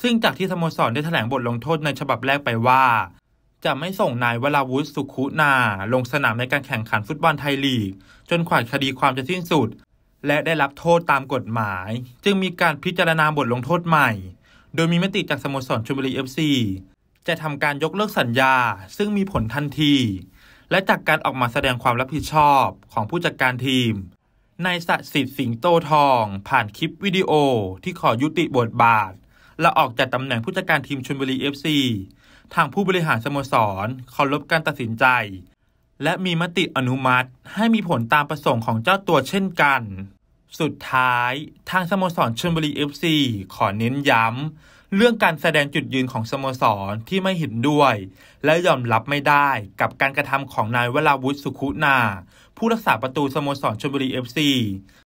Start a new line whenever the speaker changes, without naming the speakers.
ซึ่งจากที่สโมสรได้แถลงบทลงโทษในฉบับแรกไปว่า จะไม่ส่งนายวราวุฒิสุขุนา ลงสนามในการแข่งขันฟุตบอลไทยลีก จนขวาคดีความจะสิ้นสุด และได้รับโทษตามกฎหมาย จึงมีการพิจารณาบทลงโทษใหม่ โดยมีมติจากสโมสรชมบุรีเอฟซีจะทำการยกเลิกสัญญา ซึ่งมีผลทันที และจากการออกมาแสดงความรับผิดชอบของผู้จัดการทีมนายสัสิทธิ์สิงโตทอง ผ่านคลิปวิดีโอ ที่ขอยุติบทบาทลาออกจากตำแหน่งผู้จัดการทีมชลบุรีเอฟซีทางผู้บริหารสโมสรเคารพการตัดสินใจ และมีมติอนุมัติให้มีผลตามประสงค์ของเจ้าตัวเช่นกัน สุดท้ายทางสโมสรชลบุรีเอฟซีขอเน้นย้ำ เรื่องการแสดงจุดยืนของสโมสรที่ไม่เห็นด้วย และยอมรับไม่ได้กับการกระทำของนายวราวุฒิสุขุนาผู้รักษาประตูสโมสรชลบุรีเอฟซี